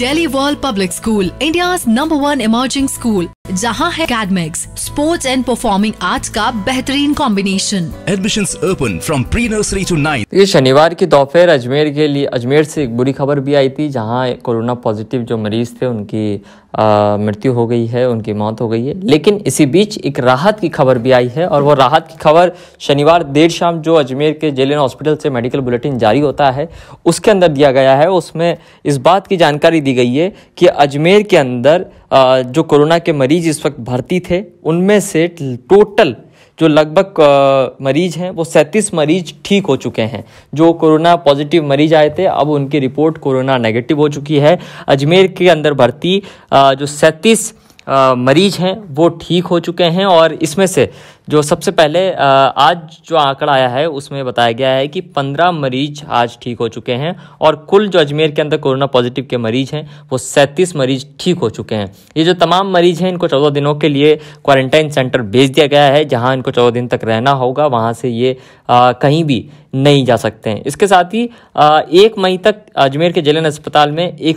Delhi World Public School, India's number one emerging school. जहां है academics sports and performing arts का बेहतरीन combination admission open from pre nursery to nine ये शनिवार की दोपहर अजमेर के लिए अजमेर से एक बुरी खबर भी आई थी जहाँ कोरोना पॉजिटिव जो मरीज थे उनकी मृत्यु हो गई है उनकी मौत हो गई है लेकिन इसी बीच एक राहत की खबर भी आई है और वो राहत की खबर शनिवार देर शाम जो अजमेर के जेल हॉस्पिटल से मेडिकल बुलेटिन जारी होता है उसके अंदर दिया गया है उसमें इस बात की जानकारी दी गई है कि अजमेर के अंदर जो कोरोना के मरीज इस वक्त भर्ती थे उनमें से टोटल जो लगभग मरीज हैं वो सैंतीस मरीज ठीक हो चुके हैं जो कोरोना पॉजिटिव मरीज आए थे अब उनकी रिपोर्ट कोरोना नेगेटिव हो चुकी है अजमेर के अंदर भर्ती जो सैंतीस मरीज हैं वो ठीक हो चुके हैं और इसमें से जो सबसे पहले आज जो आंकड़ा आया है उसमें बताया गया है कि पंद्रह मरीज आज ठीक हो चुके हैं और कुल जो अजमेर के अंदर कोरोना पॉजिटिव के मरीज हैं वो सैंतीस मरीज ठीक हो चुके हैं ये जो तमाम मरीज हैं इनको चौदह दिनों के लिए क्वारंटाइन सेंटर भेज दिया गया है जहाँ इनको चौदह दिन तक रहना होगा वहाँ से ये आ, कहीं भी नहीं जा सकते हैं इसके साथ ही एक मई तक अजमेर के जलन अस्पताल में एक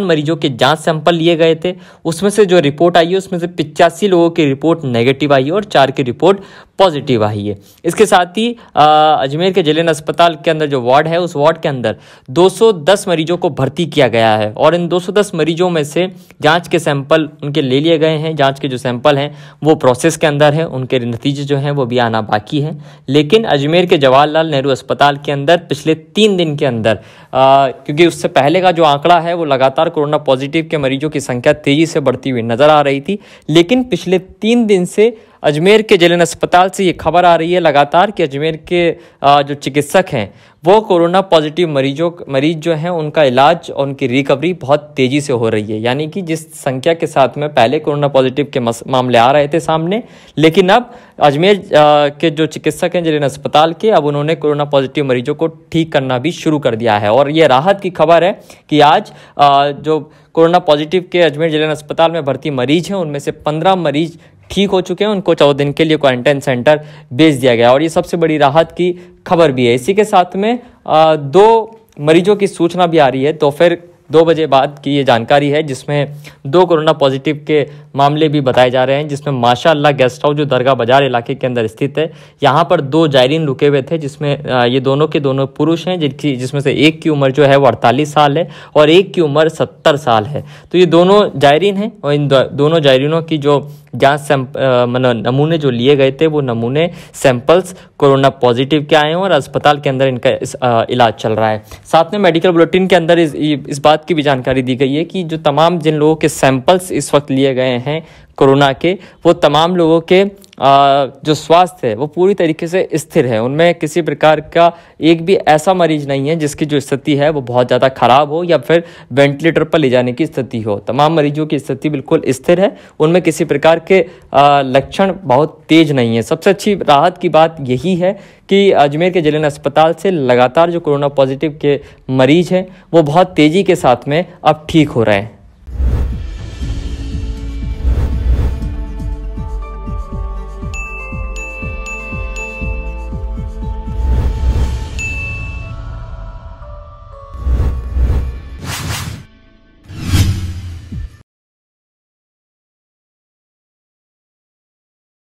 मरीजों के जांच सैंपल लिए गए थे उसमें से जो रिपोर्ट आई है उसमें से पिचासी लोगों की रिपोर्ट नेगेटिव आई है और चार की रिपोर्ट पॉजिटिव आई है इसके साथ ही अजमेर के जलन अस्पताल के अंदर जो वार्ड है उस वार्ड के अंदर 210 मरीजों को भर्ती किया गया है और इन 210 मरीजों में से जांच के सैंपल उनके ले लिए गए हैं जांच के जो सैंपल हैं वो प्रोसेस के अंदर है उनके नतीजे जो हैं वो भी आना बाकी है लेकिन अजमेर के जवाहरलाल नेहरू अस्पताल के अंदर पिछले तीन दिन के अंदर आ, क्योंकि उससे पहले का जो आंकड़ा है वो लगातार कोरोना पॉजिटिव के मरीजों की संख्या तेज़ी से बढ़ती हुई नज़र आ रही थी लेकिन पिछले तीन दिन से अजमेर के जिलेन अस्पताल से ये खबर आ रही है लगातार कि अजमेर के जो चिकित्सक हैं वो कोरोना पॉजिटिव मरीजों मरीज जो हैं उनका इलाज और उनकी रिकवरी बहुत तेज़ी से हो रही है यानी कि जिस संख्या के साथ में पहले कोरोना पॉजिटिव के मामले आ रहे थे सामने लेकिन अब अजमेर के जो चिकित्सक हैं जेलन अस्पताल के अब उन्होंने कोरोना पॉजिटिव मरीजों को ठीक करना भी शुरू कर दिया है और ये राहत की खबर है कि आज जो कोरोना पॉजिटिव के अजमेर जिले अस्पताल में भर्ती मरीज हैं उनमें से पंद्रह मरीज ठीक हो चुके हैं उनको चौदह दिन के लिए क्वारंटाइन सेंटर भेज दिया गया और ये सबसे बड़ी राहत की खबर भी है इसी के साथ में आ, दो मरीजों की सूचना भी आ रही है तो फिर दो बजे बाद की ये जानकारी है जिसमें दो कोरोना पॉजिटिव के मामले भी बताए जा रहे हैं जिसमें माशा अल्लाह गेस्ट हाउस जो दरगाह बाजार इलाके के अंदर स्थित है यहाँ पर दो जायरीन रुके हुए थे जिसमें ये दोनों के दोनों पुरुष हैं जिनकी जिसमें से एक की उम्र जो है वो अड़तालीस साल है और एक की उम्र सत्तर साल है तो ये दोनों जायरीन हैं और इन दोनों जायरीनों की जो जांच मतलब नमूने जो लिए गए थे वो नमूने सैंपल्स कोरोना पॉजिटिव के आए हैं और अस्पताल के अंदर इनका इस, आ, इलाज चल रहा है साथ में मेडिकल बुलेटिन के अंदर इस, इस बात की भी जानकारी दी गई है कि जो तमाम जिन लोगों के सैंपल्स इस वक्त लिए गए हैं कोरोना के वो तमाम लोगों के जो स्वास्थ्य है वो पूरी तरीके से स्थिर है उनमें किसी प्रकार का एक भी ऐसा मरीज नहीं है जिसकी जो स्थिति है वो बहुत ज़्यादा ख़राब हो या फिर वेंटिलेटर पर ले जाने की स्थिति हो तमाम मरीजों की स्थिति बिल्कुल स्थिर है उनमें किसी प्रकार के लक्षण बहुत तेज़ नहीं है सबसे अच्छी राहत की बात यही है कि अजमेर के जिलेन अस्पताल से लगातार जो कोरोना पॉजिटिव के मरीज हैं वो बहुत तेज़ी के साथ में अब ठीक हो रहे हैं